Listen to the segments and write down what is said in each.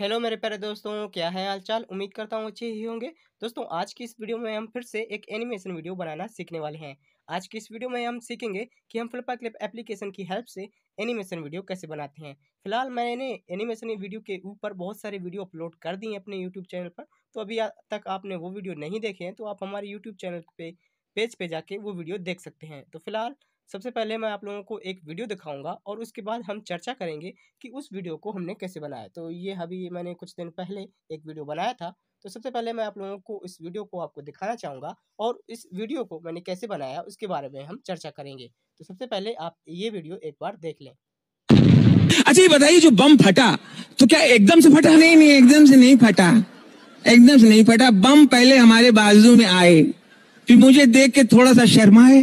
hello मेरे प्यारे दोस्तों क्या है हालचाल उम्मीद करता हूँ अच्छे ही होंगे दोस्तों आज की इस वीडियो में हम फिर से एक एनिमेशन वीडियो बनाना सीखने वाले हैं आज की इस वीडियो में हम सीखेंगे कि हम फ्लिपा क्लिप एप्लीकेशन की हेल्प से एनिमेशन वीडियो कैसे बनाते हैं फिलहाल मैंने एनिमेशन वीडियो के ऊपर बहुत सारे वीडियो अपलोड कर दिए अपने यूट्यूब चैनल पर तो अभी तक आपने वो वीडियो नहीं देखे हैं तो आप हमारे यूट्यूब चैनल पर पेज पर जाके वो वीडियो देख सकते हैं तो फिलहाल सबसे पहले मैं आप लोगों को एक वीडियो दिखाऊंगा और उसके बाद हम चर्चा करेंगे कि उस वीडियो को हमने कैसे बनाया तो ये अभी मैंने कुछ दिन पहले एक वीडियो बनाया था तो सबसे पहले मैं आप लोगों को इस वीडियो को आपको दिखाना चाहूँगा और इस वीडियो को मैंने कैसे बनाया उसके बारे में हम चर्चा करेंगे तो सबसे पहले आप ये वीडियो एक बार देख लें अच्छा ये बताइए जो बम फटा तो क्या एकदम से फटा नहीं नहीं एकदम से नहीं फटा एकदम से नहीं फटा बम पहले हमारे बाजू में आए फिर मुझे देख के थोड़ा सा शर्माए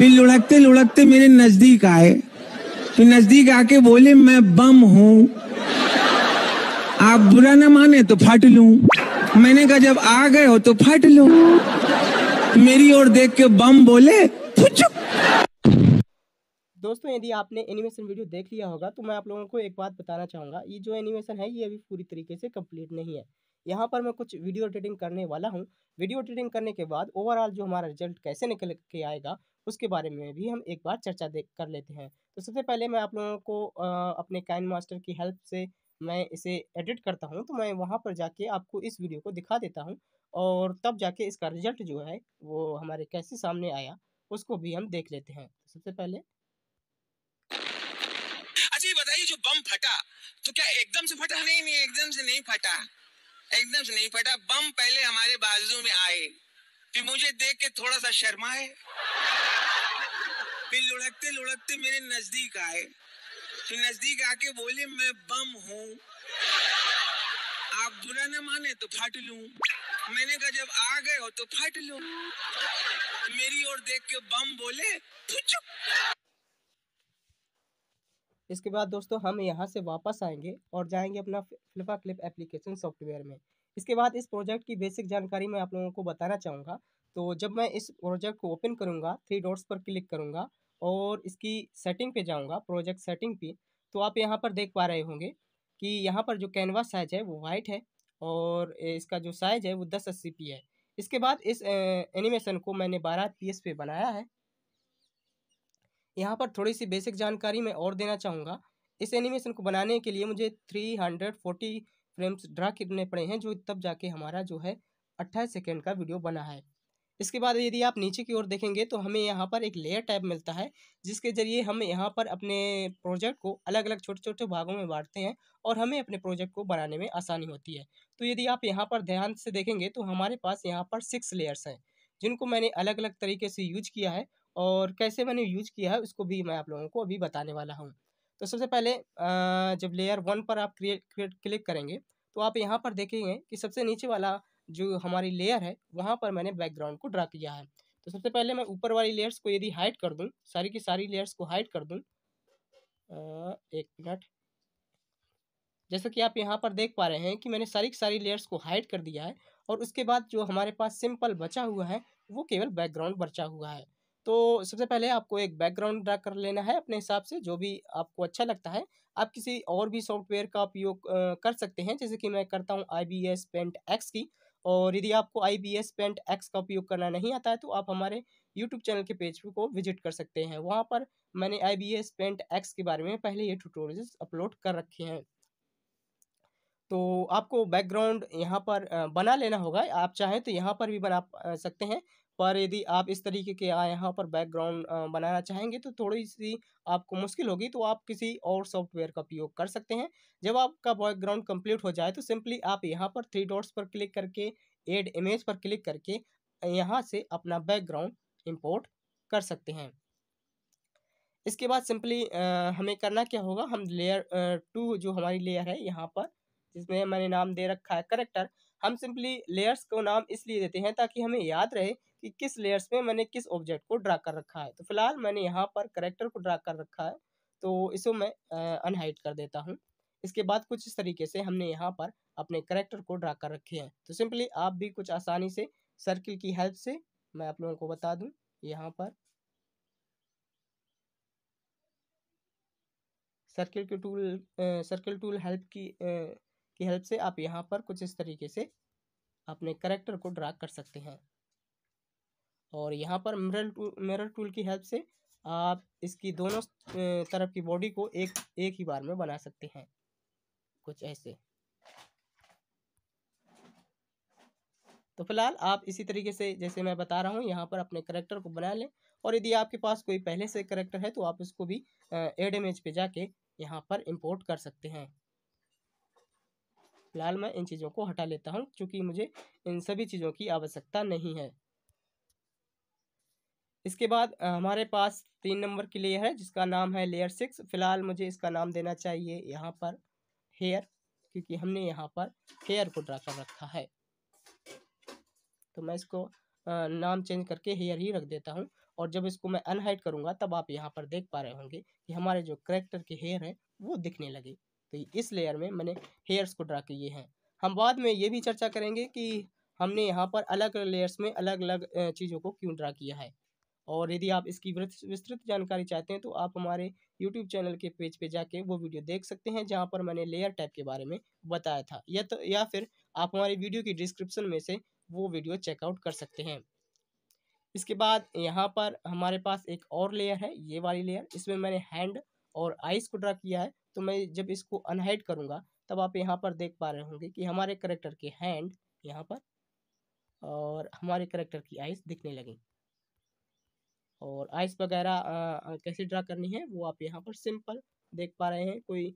फिर लुढ़कते लुढ़कते मेरे नजदीक आए फिर नजदीक आके बोले मैं बम हूं आप बुरा ना माने तो फट लू मैंने कहा जब आ गए हो तो फट लो मेरी ओर देख के बम बोले दोस्तों यदि आपने एनिमेशन वीडियो देख लिया होगा तो मैं आप लोगों को एक बात बताना चाहूंगा ये जो एनिमेशन है ये अभी पूरी तरीके से कंप्लीट नहीं है यहाँ पर मैं कुछ वीडियो एडिटिंग करने वाला हूँ वीडियो एडिटिंग करने के बाद ओवरऑल जो हमारा रिजल्ट कैसे निकल के आएगा उसके बारे में भी हम एक बार चर्चा देख कर लेते हैं तो सबसे पहले मैं आप लोगों को आ, अपने कैन मास्टर की हेल्प से मैं इसे एडिट करता हूँ तो मैं वहाँ पर जाके आपको इस वीडियो को दिखा देता हूँ और तब जाके इसका रिजल्ट जो है वो हमारे कैसे सामने आया उसको भी हम देख लेते हैं तो सबसे पहले अच्छा ये बताइए जो बम फटा तो क्या एकदम से फटा नहीं नहीं एकदम से नहीं फटा एकदम से नहीं फटा बम पहले हमारे बाजू में आए फिर मुझे देख के थोड़ा सा शर्मा फिर लुढ़कते लुढ़कते मेरे नजदीक आए फिर नजदीक आके बोले मैं बम हूँ आप बुरा न माने तो फट लू मैंने कहा जब आ गए हो तो फट लू मेरी ओर देख के बम बोले इसके बाद दोस्तों हम यहां से वापस आएंगे और जाएंगे अपना फ्लिपा क्लिप एप्लीकेशन सॉफ्टवेयर में इसके बाद इस प्रोजेक्ट की बेसिक जानकारी मैं आप लोगों को बताना चाहूँगा तो जब मैं इस प्रोजेक्ट को ओपन करूँगा थ्री डॉट्स पर क्लिक करूँगा और इसकी सेटिंग पे जाऊँगा प्रोजेक्ट सेटिंग पे तो आप यहाँ पर देख पा रहे होंगे कि यहाँ पर जो कैनवास साइज है वो वाइट है और इसका जो साइज है वो दस अस्सी पी है इसके बाद इस एनिमेशन को मैंने बारह पी पे बनाया है यहाँ पर थोड़ी सी बेसिक जानकारी मैं और देना चाहूँगा इस एनिमेशन को बनाने के लिए मुझे three hundred forty frames draw करने पड़े हैं जो तब जाके हमारा जो है अट्ठाईस सेकेंड का वीडियो बना है इसके बाद यदि आप नीचे की ओर देखेंगे तो हमें यहाँ पर एक लेयर टैब मिलता है जिसके ज़रिए हम यहाँ पर अपने प्रोजेक्ट को अलग अलग छोटे छोटे भागों में बांटते हैं और हमें अपने प्रोजेक्ट को बनाने में आसानी होती है तो यदि आप यहाँ पर ध्यान से देखेंगे तो हमारे पास यहाँ पर सिक्स लेयर्स हैं जिनको मैंने अलग अलग तरीके से यूज किया है और कैसे मैंने यूज किया है उसको भी मैं आप लोगों को अभी बताने वाला हूँ तो सबसे पहले जब लेयर वन पर आप क्रिएट क्लिक करेंगे तो आप यहाँ पर देखेंगे कि सबसे नीचे वाला जो हमारी लेयर है वहाँ पर मैंने बैकग्राउंड को ड्रा किया है तो सबसे पहले मैं ऊपर वाली लेयर्स को यदि हाइट कर दूँ सारी की सारी लेयर्स को हाइट कर दूँ एक मिनट जैसा कि आप यहाँ पर देख पा रहे हैं कि मैंने सारी की सारी लेयर्स को हाइट कर दिया है और उसके बाद जो हमारे पास सिंपल बचा हुआ है वो केवल बैकग्राउंड बचा हुआ है तो सबसे पहले आपको एक बैकग्राउंड ड्रा कर लेना है अपने हिसाब से जो भी आपको अच्छा लगता है आप किसी और भी सॉफ्टवेयर का उपयोग कर सकते हैं जैसे कि मैं करता हूँ ibis paint X की और यदि आपको ibis paint X का उपयोग करना नहीं आता है तो आप हमारे यूट्यूब चैनल के पेज को विजिट कर सकते हैं वहाँ पर मैंने ibis paint X के बारे में पहले ये ट्यूटोरियल्स अपलोड कर रखे हैं तो आपको बैकग्राउंड यहाँ पर बना लेना होगा आप चाहें तो यहाँ पर भी बना सकते हैं पर यदि आप इस तरीके के यहाँ पर बैकग्राउंड बनाना चाहेंगे तो थोड़ी सी आपको मुश्किल होगी तो आप किसी और सॉफ्टवेयर का उपयोग कर सकते हैं जब आपका बैकग्राउंड कंप्लीट हो जाए तो सिंपली आप यहाँ पर थ्री डॉट्स पर क्लिक करके एड इमेज पर क्लिक करके यहाँ से अपना बैकग्राउंड इम्पोर्ट कर सकते हैं इसके बाद सिंपली हमें करना क्या होगा हम लेयर टू जो हमारी लेयर है यहाँ पर जिसमें मैंने नाम दे रखा है करेक्टर हम सिंपली लेयर्स को नाम इसलिए देते हैं ताकि हमें याद रहे कि किस लेयर्स में मैंने किस ऑब्जेक्ट को ड्रा कर रखा है तो फिलहाल मैंने यहाँ पर करेक्टर को ड्रा कर रखा है तो इसको मैं अनहाइट कर देता हूँ इसके बाद कुछ इस तरीके से हमने यहाँ पर अपने करेक्टर को ड्रा कर रखे हैं तो सिंपली आप भी कुछ आसानी से सर्किल की हेल्प से मैं आप लोगों को बता दूँ यहाँ पर सर्किल के टूल सर्किल टूल हेल्प की आ, की हेल्प से आप यहाँ पर कुछ इस तरीके से अपने करेक्टर को ड्रा कर सकते हैं और यहाँ पर मिरर टूल मिरर टूल की हेल्प से आप इसकी दोनों तरफ की बॉडी को एक एक ही बार में बना सकते हैं कुछ ऐसे तो फिलहाल आप इसी तरीके से जैसे मैं बता रहा हूँ यहाँ पर अपने करेक्टर को बना लें और यदि आपके पास कोई पहले से करेक्टर है तो आप इसको भी एड इमेज पे जाके यहाँ पर इंपोर्ट कर सकते हैं फिलहाल मैं इन चीज़ों को हटा लेता हूँ क्योंकि मुझे इन सभी चीज़ों की आवश्यकता नहीं है इसके बाद हमारे पास तीन नंबर की लेयर है जिसका नाम है लेयर सिक्स फिलहाल मुझे इसका नाम देना चाहिए यहाँ पर हेयर क्योंकि हमने यहाँ पर हेयर को ड्रा कर रखा है तो मैं इसको नाम चेंज करके हेयर ही रख देता हूँ और जब इसको मैं अनहाइड करूँगा तब आप यहाँ पर देख पा रहे होंगे कि हमारे जो करेक्टर के हेयर हैं वो दिखने लगे तो इस लेयर में मैंने हेयर्स को ड्रा किए हैं हम बाद में ये भी चर्चा करेंगे कि हमने यहाँ पर अलग अलग लेयर्स में अलग अलग चीज़ों को क्यों ड्रा किया है और यदि आप इसकी विस्तृत जानकारी चाहते हैं तो आप हमारे यूट्यूब चैनल के पेज पे जाके वो वीडियो देख सकते हैं जहाँ पर मैंने लेयर टाइप के बारे में बताया था या तो या फिर आप हमारे वीडियो की डिस्क्रिप्शन में से वो वीडियो चेकआउट कर सकते हैं इसके बाद यहाँ पर हमारे पास एक और लेयर है ये वाली लेयर इसमें मैंने हैंड और आइस को ड्रा किया है तो मैं जब इसको अनहाइड करूँगा तब आप यहाँ पर देख पा रहे होंगे कि हमारे करेक्टर के हैंड यहाँ पर और हमारे करेक्टर की आइस दिखने लगी और आइस वगैरह कैसे ड्रा करनी है वो आप यहाँ पर सिंपल देख पा रहे हैं कोई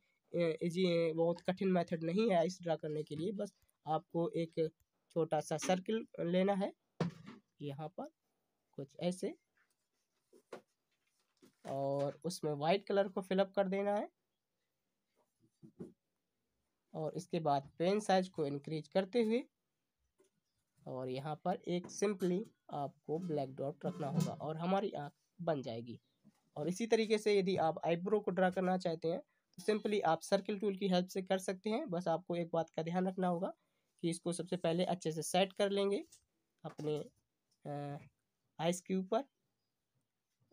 इजी बहुत कठिन मेथड नहीं है आइस ड्रा करने के लिए बस आपको एक छोटा सा सर्किल लेना है यहाँ पर कुछ ऐसे और उसमें वाइट कलर को फिलअप कर देना है और इसके बाद पेन साइज को इंक्रीज करते हुए और यहाँ पर एक सिंपली आपको ब्लैक डॉट रखना होगा और हमारी आँख बन जाएगी और इसी तरीके से यदि आप आईब्रो को ड्रा करना चाहते हैं तो सिंपली आप सर्किल टूल की हेल्प से कर सकते हैं बस आपको एक बात का ध्यान रखना होगा कि इसको सबसे पहले अच्छे से सेट कर लेंगे अपने आइस के ऊपर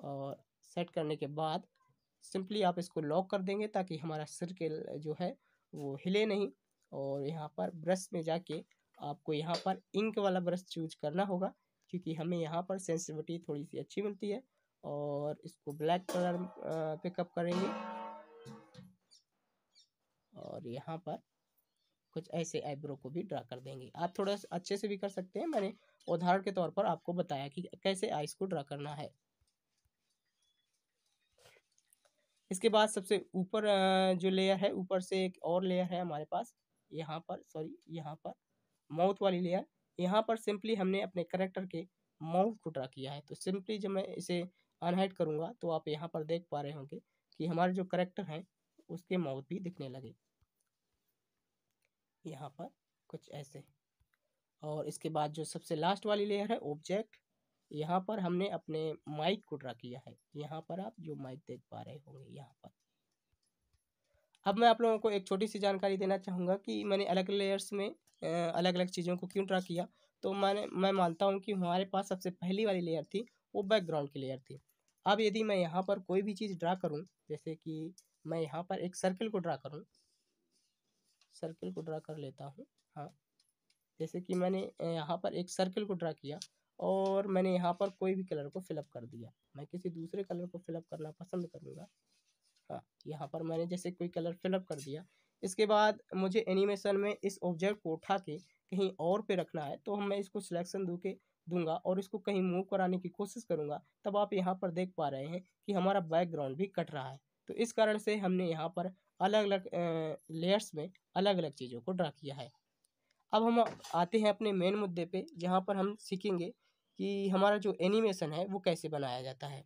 और सेट करने के बाद सिंपली आप इसको लॉक कर देंगे ताकि हमारा सिर के जो है वो हिले नहीं और यहाँ पर ब्रश में जाके आपको यहाँ पर इंक वाला ब्रश चूज करना होगा क्योंकि हमें यहाँ पर सेंसिटिविटी थोड़ी सी अच्छी मिलती है और इसको ब्लैक कलर पिकअप करेंगे और यहाँ पर कुछ ऐसे आईब्रो को भी ड्रा कर देंगे आप थोड़ा अच्छे से भी कर सकते हैं मैंने उदाहरण के तौर पर आपको बताया कि कैसे आइस को ड्रा करना है इसके बाद सबसे ऊपर जो लेयर है ऊपर से एक और लेयर है हमारे पास यहाँ पर सॉरी यहाँ पर माउथ वाली लेयर यहाँ पर सिंपली हमने अपने करेक्टर के माउथ को ड्रा किया है तो सिंपली जब मैं इसे अनहाइट करूँगा तो आप यहाँ पर देख पा रहे होंगे कि हमारे जो करेक्टर हैं उसके माउथ भी दिखने लगे यहाँ पर कुछ ऐसे और इसके बाद जो सबसे लास्ट वाली लेयर है ऑब्जेक्ट यहाँ पर हमने अपने माइक को ड्रा किया है यहाँ पर आप जो माइक देख पा रहे होंगे यहाँ पर अब मैं आप लोगों को एक छोटी सी जानकारी देना चाहूँगा कि मैंने अलग लेयर्स में अलग अलग चीज़ों को क्यों ड्रा किया तो मैंने मैं मानता हूँ कि हमारे पास सबसे पहली वाली लेयर थी वो बैकग्राउंड की लेयर थी अब यदि मैं यहाँ पर कोई भी चीज़ ड्रा करूँ जैसे कि मैं यहाँ पर एक सर्किल को ड्रा करूँ सर्किल को ड्रा कर लेता हूँ हाँ जैसे कि मैंने यहाँ पर एक सर्किल को ड्रा किया और मैंने यहाँ पर कोई भी कलर को फिलअप कर दिया मैं किसी दूसरे कलर को फिलअप करना पसंद करूँगा हाँ यहाँ पर मैंने जैसे कोई कलर फिलअप कर दिया इसके बाद मुझे एनिमेशन में इस ऑब्जेक्ट को उठा के कहीं और पे रखना है तो मैं इसको सिलेक्शन दू के दूंगा और इसको कहीं मूव कराने की कोशिश करूंगा तब आप यहाँ पर देख पा रहे हैं कि हमारा बैकग्राउंड भी कट रहा है तो इस कारण से हमने यहाँ पर अलग अलग लेयर्स में अलग अलग चीज़ों को ड्रा किया है अब हम आते हैं अपने मेन मुद्दे पे जहाँ पर हम सीखेंगे कि हमारा जो एनिमेशन है वो कैसे बनाया जाता है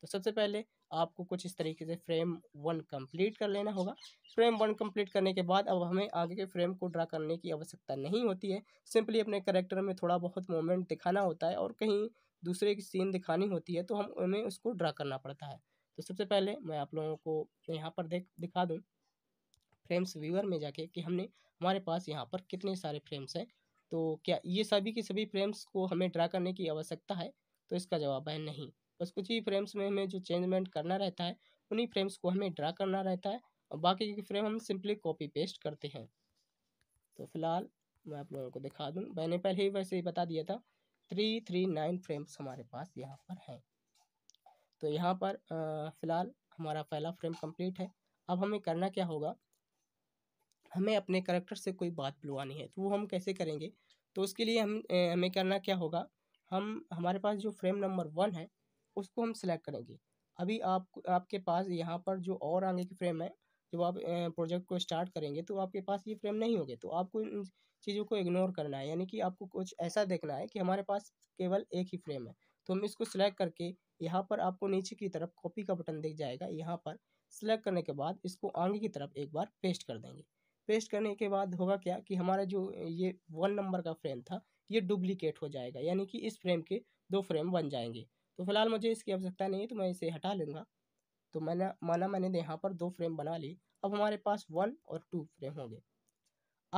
तो सबसे पहले आपको कुछ इस तरीके से फ्रेम वन कंप्लीट कर लेना होगा फ्रेम वन कंप्लीट करने के बाद अब हमें आगे के फ्रेम को ड्रा करने की आवश्यकता नहीं होती है सिंपली अपने करेक्टर में थोड़ा बहुत मोमेंट दिखाना होता है और कहीं दूसरे की सीन दिखानी होती है तो हम हमें उसको ड्रा करना पड़ता है तो सबसे पहले मैं आप लोगों को यहाँ पर देख दिखा दूँ फ्रेम्स व्यूअर में जाके कि हमने हमारे पास यहाँ पर कितने सारे फ्रेम्स हैं तो क्या ये सभी के सभी फ्रेम्स को हमें ड्रा करने की आवश्यकता है तो इसका जवाब है नहीं बस कुछ ही फ्रेम्स में हमें जो चेंजमेंट करना रहता है उन्हीं फ्रेम्स को हमें ड्रा करना रहता है और बाकी के फ्रेम हम सिंपली कॉपी पेस्ट करते हैं तो फिलहाल मैं आप लोगों को दिखा दूँ मैंने पहले ही वैसे ही बता दिया था थ्री थ्री नाइन फ्रेम्स हमारे पास यहाँ पर हैं तो यहाँ पर फ़िलहाल हमारा पहला फ्रेम कंप्लीट है अब हमें करना क्या होगा हमें अपने करेक्टर से कोई बात बुलवानी है तो वो हम कैसे करेंगे तो उसके लिए हम ए, हमें करना क्या होगा हम हमारे पास जो फ्रेम नंबर वन है उसको हम सिलेक्ट करेंगे अभी आप आपके पास यहाँ पर जो और आगे की फ्रेम है जब आप प्रोजेक्ट को स्टार्ट करेंगे तो आपके पास ये फ्रेम नहीं होगी तो आपको इन चीज़ों को इग्नोर करना है यानी कि आपको कुछ ऐसा देखना है कि हमारे पास केवल एक ही फ्रेम है तो हम इसको सिलेक्ट करके यहाँ पर आपको नीचे की तरफ कॉपी का बटन दिख जाएगा यहाँ पर सिलेक्ट करने के बाद इसको आगे की तरफ एक बार पेस्ट कर देंगे पेस्ट करने के बाद होगा क्या कि हमारा जो ये वन नंबर का फ्रेम था ये डुप्लीकेट हो जाएगा यानी कि इस फ्रेम के दो फ्रेम बन जाएंगे तो फिलहाल मुझे इसकी आवश्यकता नहीं है तो मैं इसे हटा लूँगा तो मैंने माना मैंने यहाँ पर दो फ्रेम बना ली अब हमारे पास वन और टू फ्रेम होंगे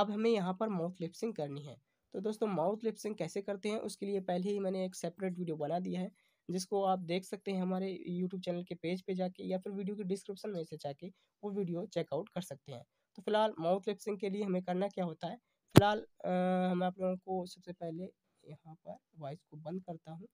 अब हमें यहाँ पर माउथ लिपसिंग करनी है तो दोस्तों माउथ लिप्सिंग कैसे करते हैं उसके लिए पहले ही मैंने एक सेपरेट वीडियो बना दिया है जिसको आप देख सकते हैं हमारे यूट्यूब चैनल के पेज पे जाके या फिर वीडियो के डिस्क्रिप्शन में से जाके वो वीडियो चेकआउट कर सकते हैं तो फिलहाल माउथ लिपसिंग के लिए हमें करना क्या होता है फिलहाल हम आप लोगों को सबसे पहले यहाँ पर वॉइस को बंद करता हूँ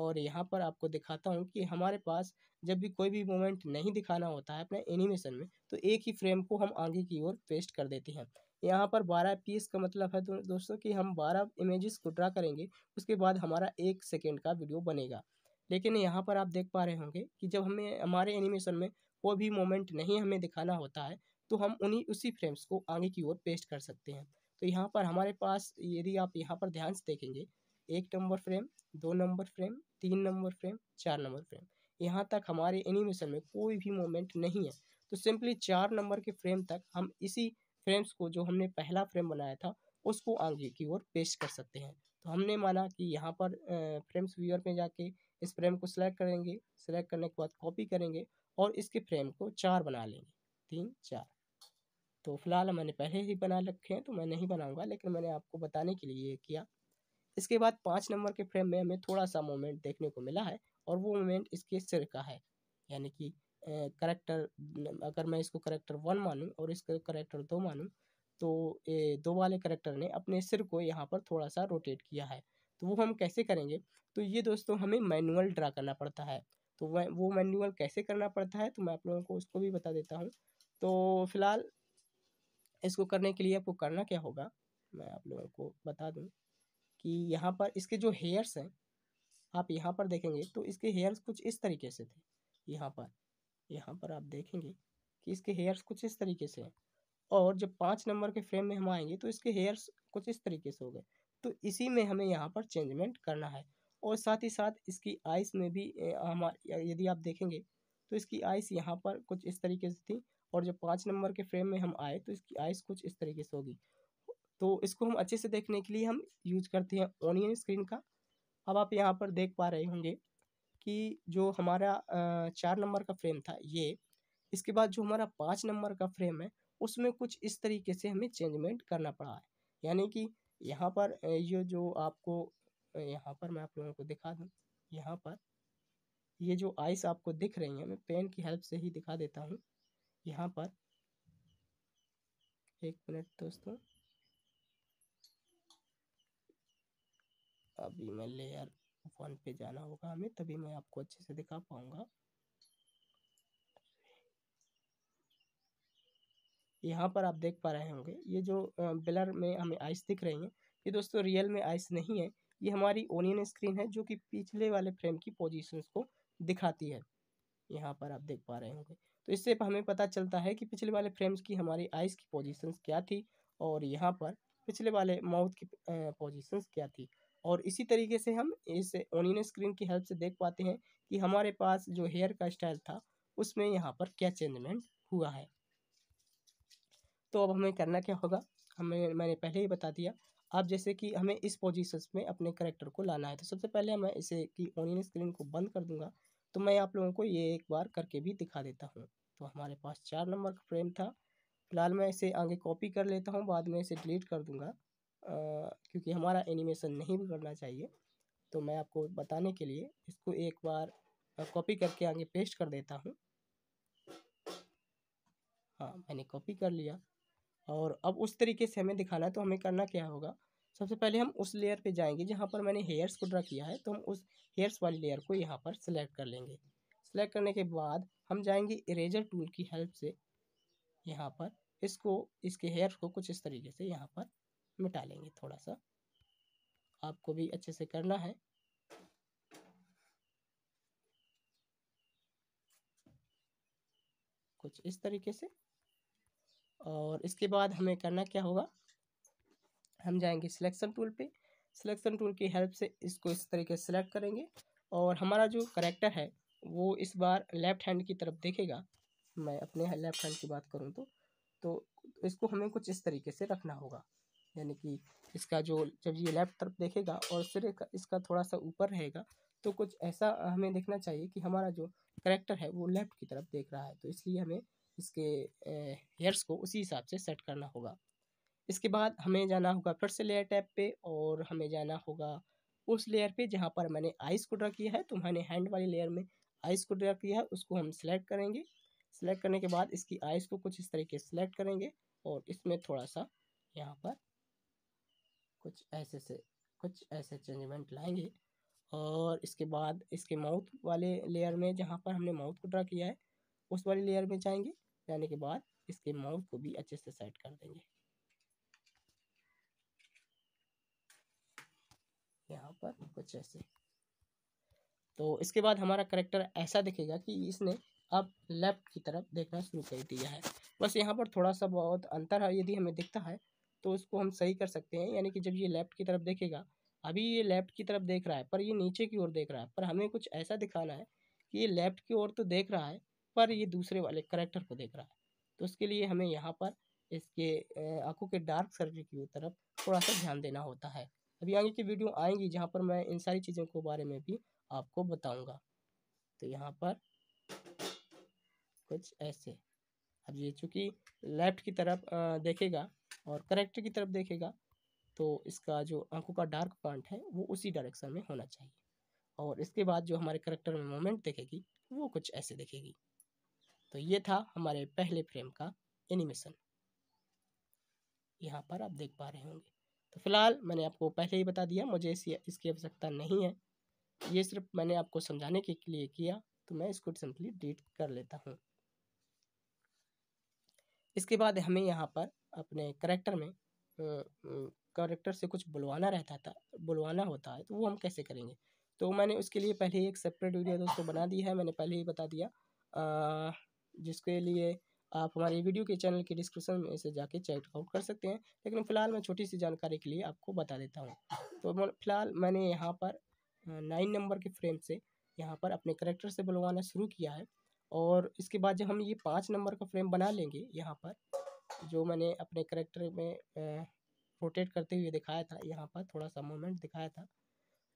और यहाँ पर आपको दिखाता हूँ कि हमारे पास जब भी कोई भी मोमेंट नहीं दिखाना होता है अपने एनिमेशन में तो एक ही फ्रेम को हम आगे की ओर पेस्ट कर देते हैं यहाँ पर बारह पीस का मतलब है तो दोस्तों कि हम बारह इमेजेस को ड्रा करेंगे उसके बाद हमारा एक सेकेंड का वीडियो बनेगा लेकिन यहाँ पर आप देख पा रहे होंगे कि जब हमें हमारे एनिमेशन में कोई भी मोमेंट नहीं हमें दिखाना होता है तो हम उन्हीं उसी फ्रेम्स को आगे की ओर पेस्ट कर सकते हैं तो यहाँ पर हमारे पास यदि आप यहाँ पर ध्यान से देखेंगे एक नंबर फ्रेम दो नंबर फ्रेम तीन नंबर फ्रेम चार नंबर फ्रेम यहाँ तक हमारे एनिमेशन में कोई भी मोमेंट नहीं है तो सिंपली चार नंबर के फ्रेम तक हम इसी फ्रेम्स को जो हमने पहला फ्रेम बनाया था उसको आगे की ओर पेस्ट कर सकते हैं तो हमने माना कि यहाँ पर फ्रेम्स व्यूअर में जाके इस फ्रेम को सिलेक्ट करेंगे सिलेक्ट करने के बाद कॉपी करेंगे और इसके फ्रेम को चार बना लेंगे तीन चार तो फ़िलहाल मैंने पहले ही बना रखे हैं तो मैं नहीं बनाऊँगा लेकिन मैंने आपको बताने के लिए ये किया इसके बाद पाँच नंबर के फ्रेम में हमें थोड़ा सा मोमेंट देखने को मिला है और वो मोमेंट इसके सिर का है यानी कि करेक्टर अगर मैं इसको करेक्टर वन मानूँ और इसको करेक्टर दो मानूँ तो ये दो वाले करेक्टर ने अपने सिर को यहाँ पर थोड़ा सा रोटेट किया है तो वो हम कैसे करेंगे तो ये दोस्तों हमें मैनुअल ड्रा करना पड़ता है तो वो मैनुअल कैसे करना पड़ता है तो मैं आप लोगों को उसको भी बता देता हूँ तो फिलहाल इसको करने के लिए आपको करना क्या होगा मैं आप लोगों को बता दूं कि यहाँ पर इसके जो हेयर्स हैं आप यहाँ पर देखेंगे तो इसके हेयर्स कुछ इस तरीके से थे यहाँ पर यहाँ पर आप देखेंगे कि इसके हेयर्स कुछ इस तरीके से हैं और जब पाँच नंबर के फ्रेम में हम आएंगे तो इसके हेयर्स कुछ इस तरीके से हो गए तो इसी में हमें यहाँ पर चेंजमेंट करना है और साथ ही साथ इसकी आइस में भी हमारे यदि आप देखेंगे तो इसकी आइस यहाँ पर कुछ इस तरीके से थी और जब पाँच नंबर के फ्रेम में हम आए तो इसकी आइस कुछ इस तरीके से होगी तो इसको हम अच्छे से देखने के लिए हम यूज करते हैं ऑनियन स्क्रीन का अब आप यहाँ पर देख पा रहे होंगे कि जो हमारा चार नंबर का फ्रेम था ये इसके बाद जो हमारा पाँच नंबर का फ्रेम है उसमें कुछ इस तरीके से हमें चेंजमेंट करना पड़ा है यानी कि यहाँ पर ये जो आपको यहाँ पर मैं आप लोगों को दिखा दूँ यहाँ पर ये जो आइस आपको दिख रही है मैं पेन की हेल्प से ही दिखा देता हूँ यहाँ पर एक मिनट दोस्तों अभी मैं लेयर वन पे जाना होगा हमें तभी मैं आपको अच्छे से दिखा पाऊंगा यहाँ पर आप देख पा रहे होंगे ये जो बिलर में हमें आइस दिख रही है ये दोस्तों रियल में आइस नहीं है ये हमारी ओनियन स्क्रीन है जो कि पिछले वाले फ्रेम की पोजीशंस को दिखाती है यहाँ पर आप देख पा रहे होंगे तो इससे हमें पता चलता है कि पिछले वाले फ्रेम्स की हमारी आइस की पोजीशंस क्या थी और यहाँ पर पिछले वाले माउथ की पोजीशंस क्या थी और इसी तरीके से हम इस ओनियन स्क्रीन की हेल्प से देख पाते हैं कि हमारे पास जो हेयर का स्टाइल था उसमें यहाँ पर क्या चेंजमेंट हुआ है तो अब हमें करना क्या होगा हमें मैंने पहले ही बता दिया अब जैसे कि हमें इस पोजीशंस में अपने करेक्टर को लाना है तो सबसे पहले मैं इसे की ओनियन स्क्रीन को बंद कर दूंगा तो मैं आप लोगों को ये एक बार करके भी दिखा देता हूँ तो हमारे पास चार नंबर का फ्रेम था फिलहाल मैं इसे आगे कॉपी कर लेता हूँ बाद में इसे डिलीट कर दूँगा क्योंकि हमारा एनिमेशन नहीं बिगड़ना चाहिए तो मैं आपको बताने के लिए इसको एक बार कॉपी करके आगे पेस्ट कर देता हूँ हाँ मैंने कॉपी कर लिया और अब उस तरीके से हमें दिखाना है तो हमें करना क्या होगा सबसे पहले हम उस लेयर पे जाएंगे जहाँ पर मैंने हेयर्स को ड्रा किया है तो हम उस हेयर्स वाली लेयर को यहाँ पर सिलेक्ट कर लेंगे सिलेक्ट करने के बाद हम जाएंगे इरेजर टूल की हेल्प से यहाँ पर इसको इसके हेयर्स को कुछ इस तरीके से यहाँ पर मिटा लेंगे थोड़ा सा आपको भी अच्छे से करना है कुछ इस तरीके से और इसके बाद हमें करना क्या होगा हम जाएंगे सिलेक्शन टूल पे सिलेक्शन टूल की हेल्प से इसको इस तरीके से सिलेक्ट करेंगे और हमारा जो करेक्टर है वो इस बार लेफ़्ट हैंड की तरफ देखेगा मैं अपने लेफ़्ट हैंड की बात करूँ तो तो इसको हमें कुछ इस तरीके से रखना होगा यानी कि इसका जो जब ये लेफ़्ट तरफ देखेगा और सिर इसका थोड़ा सा ऊपर रहेगा तो कुछ ऐसा हमें देखना चाहिए कि हमारा जो करेक्टर है वो लेफ़्ट की तरफ देख रहा है तो इसलिए हमें इसके हेयर्स को उसी हिसाब से सेट करना होगा इसके बाद हमें जाना होगा फिर से लेयर टैप पे और हमें जाना होगा उस लेयर पे जहाँ पर मैंने आइस को ड्रा किया है तो मैंने हैंड वाली लेयर में आइस को ड्रा किया है उसको हम सिलेक्ट करेंगे सिलेक्ट करने के बाद इसकी आइस को कुछ इस तरीके सेलेक्ट करेंगे और इसमें थोड़ा सा यहाँ पर कुछ ऐसे से कुछ ऐसे चेंजमेंट लाएंगे और इसके बाद इसके माउथ वाले लेयर में जहाँ पर हमने माउथ को ड्रा किया है उस वाली लेयर में जाएंगे जाने के बाद इसके माउथ को भी अच्छे से सेट कर देंगे पर कुछ ऐसे तो इसके बाद हमारा करेक्टर ऐसा दिखेगा कि इसने अब लेफ़्ट की तरफ देखना शुरू कर दिया है बस यहाँ पर थोड़ा सा बहुत अंतर है यदि हमें दिखता है तो उसको हम सही कर सकते हैं यानी कि जब ये लेफ़्ट की तरफ देखेगा अभी ये लेफ़्ट की तरफ देख रहा है पर ये नीचे की ओर देख रहा है पर हमें कुछ ऐसा दिखाना है कि ये लेफ़्ट की ओर तो देख रहा है पर ये दूसरे वाले करेक्टर को देख रहा है तो उसके लिए हमें यहाँ पर इसके आंखों के डार्क सर्कल की तरफ थोड़ा सा ध्यान देना होता है अभी आगे की वीडियो आएंगी जहाँ पर मैं इन सारी चीज़ों के बारे में भी आपको बताऊँगा तो यहाँ पर कुछ ऐसे अब ये चूँकि लेफ्ट की तरफ देखेगा और करेक्ट की तरफ देखेगा तो इसका जो आंखों का डार्क पॉइंट है वो उसी डायरेक्शन में होना चाहिए और इसके बाद जो हमारे करेक्टर में मोमेंट देखेगी वो कुछ ऐसे देखेगी तो ये था हमारे पहले फ्रेम का एनिमेशन यहाँ पर आप देख पा रहे होंगे तो फिलहाल मैंने आपको पहले ही बता दिया मुझे इसी इसकी आवश्यकता नहीं है ये सिर्फ मैंने आपको समझाने के लिए किया तो मैं इसको सिंपली डिलीट कर लेता हूँ इसके बाद हमें यहाँ पर अपने करेक्टर में करेक्टर से कुछ बुलवाना रहता था बुलवाना होता है तो वो हम कैसे करेंगे तो मैंने उसके लिए पहले ही एक सेपरेट वीडियो दोस्तों बना दी है मैंने पहले ही बता दिया आ, जिसके लिए आप हमारे वीडियो के चैनल के डिस्क्रिप्शन में इसे जाके चेकआउट कर सकते हैं लेकिन फ़िलहाल मैं छोटी सी जानकारी के लिए आपको बता देता हूँ तो फिलहाल मैंने यहाँ पर नाइन नंबर के फ्रेम से यहाँ पर अपने करेक्टर से बुलवाना शुरू किया है और इसके बाद जब हम ये पाँच नंबर का फ्रेम बना लेंगे यहाँ पर जो मैंने अपने करेक्टर में रोटेट करते हुए दिखाया था यहाँ पर थोड़ा सा मोमेंट दिखाया था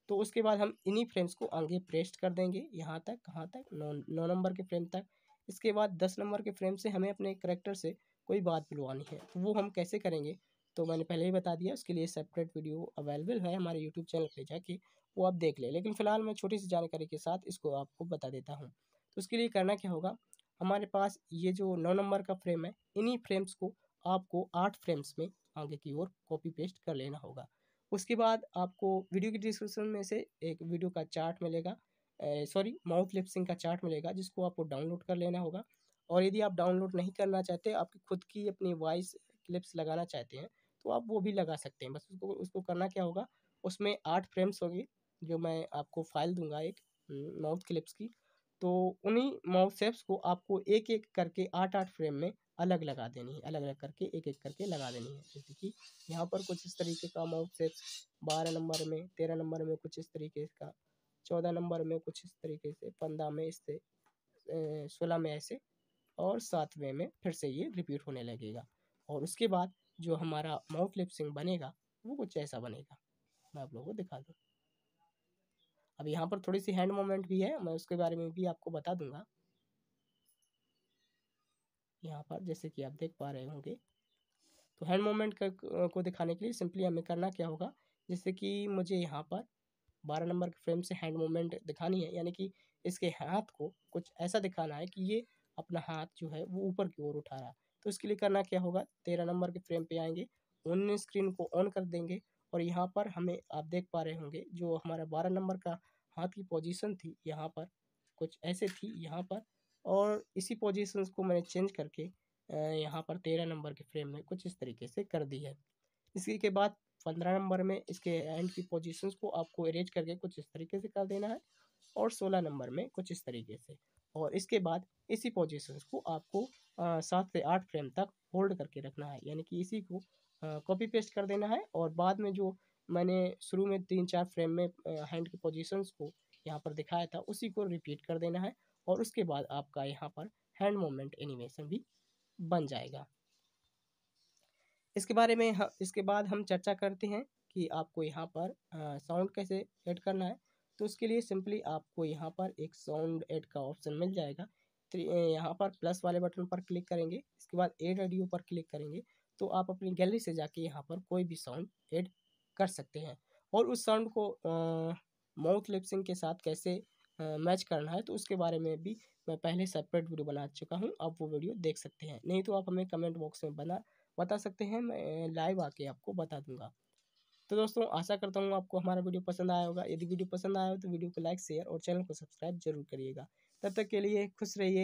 तो उसके बाद हम इन्हीं फ्रेम्स को आगे प्रेस्ट कर देंगे यहाँ तक कहाँ तक नौ नौ नंबर के फ्रेम तक इसके बाद दस नंबर के फ्रेम से हमें अपने करेक्टर से कोई बात बुलवानी है तो वो हम कैसे करेंगे तो मैंने पहले ही बता दिया उसके लिए सेपरेट वीडियो अवेलेबल है हमारे यूट्यूब चैनल पर जाके वो आप देख लें लेकिन फ़िलहाल मैं छोटी सी जानकारी के साथ इसको आपको बता देता हूँ तो उसके लिए करना क्या होगा हमारे पास ये जो नौ नंबर का फ्रेम है इन्हीं फ्रेम्स को आपको आठ फ्रेम्स में आगे की ओर कॉपी पेस्ट कर लेना होगा उसके बाद आपको वीडियो की डिस्क्रिप्शन में से एक वीडियो का चार्ट मिलेगा सॉरी माउथ लिपसिंग का चार्ट मिलेगा जिसको आपको डाउनलोड कर लेना होगा और यदि आप डाउनलोड नहीं करना चाहते आपकी खुद की अपनी वॉइस क्लिप्स लगाना चाहते हैं तो आप वो भी लगा सकते हैं बस उसको उसको करना क्या होगा उसमें आठ फ्रेम्स होगी जो मैं आपको फाइल दूंगा एक माउथ क्लिप्स की तो उन्हीं माउथ सेप्स को आपको एक एक करके आठ आठ फ्रेम में अलग लगा देनी है अलग अलग करके एक एक करके लगा देनी है जैसे कि यहाँ पर कुछ इस तरीके का माउथ सेप्स बारह नंबर में तेरह नंबर में कुछ इस तरीके का चौदह नंबर में कुछ इस तरीके से पंद्रह में इस सोलह में ऐसे और सातवें में फिर से ये रिपीट होने लगेगा और उसके बाद जो हमारा माउथ लिपसिंग बनेगा वो कुछ ऐसा बनेगा मैं आप लोगों को दिखा दूँ अब यहाँ पर थोड़ी सी हैंड मोमेंट भी है मैं उसके बारे में भी आपको बता दूंगा यहाँ पर जैसे कि आप देख पा रहे होंगे तो हैंड मोमेंट को दिखाने के लिए सिंपली हमें करना क्या होगा जैसे कि मुझे यहाँ पर बारह नंबर के फ्रेम से हैंड मूवमेंट दिखानी है यानी कि इसके हाथ को कुछ ऐसा दिखाना है कि ये अपना हाथ जो है वो ऊपर की ओर उठा रहा है तो इसके लिए करना क्या होगा तेरह नंबर के फ्रेम पे आएंगे ऑन स्क्रीन को ऑन कर देंगे और यहाँ पर हमें आप देख पा रहे होंगे जो हमारा बारह नंबर का हाथ की पोजीशन थी यहाँ पर कुछ ऐसे थी यहाँ पर और इसी पोजिशन को मैंने चेंज करके यहाँ पर तेरह नंबर के फ्रेम में कुछ इस तरीके से कर दी है इसी के बाद पंद्रह नंबर में इसके एंड की पोजिशन को आपको अरेंज करके कुछ इस तरीके से कर देना है और सोलह नंबर में कुछ इस तरीके से और इसके बाद इसी पोजीशन को आपको सात से आठ फ्रेम तक होल्ड करके रखना है यानी कि इसी को कॉपी पेस्ट कर देना है और बाद में जो मैंने शुरू में तीन चार फ्रेम में हैंड की पोजीशंस को यहाँ पर दिखाया था उसी को रिपीट कर देना है और उसके बाद आपका यहाँ पर हैंड मोमेंट एनिमेशन भी बन जाएगा इसके बारे में इसके बाद हम चर्चा करते हैं कि आपको यहाँ पर साउंड कैसे ऐड करना है तो उसके लिए सिंपली आपको यहाँ पर एक साउंड ऐड का ऑप्शन मिल जाएगा यहाँ पर प्लस वाले बटन पर क्लिक करेंगे इसके बाद एड ऑडियो पर क्लिक करेंगे तो आप अपनी गैलरी से जाके यहाँ पर कोई भी साउंड ऐड कर सकते हैं और उस साउंड को माउथ लिपसिंग के साथ कैसे मैच करना है तो उसके बारे में भी मैं पहले सेपरेट वीडियो बना चुका हूँ आप वो वीडियो देख सकते हैं नहीं तो आप हमें कमेंट बॉक्स में बना बता सकते हैं मैं लाइव आके आपको बता दूंगा तो दोस्तों आशा करता हूँ आपको हमारा वीडियो पसंद आया होगा यदि वीडियो पसंद आया हो तो वीडियो को लाइक शेयर और चैनल को सब्सक्राइब जरूर करिएगा तब तक के लिए खुश रहिए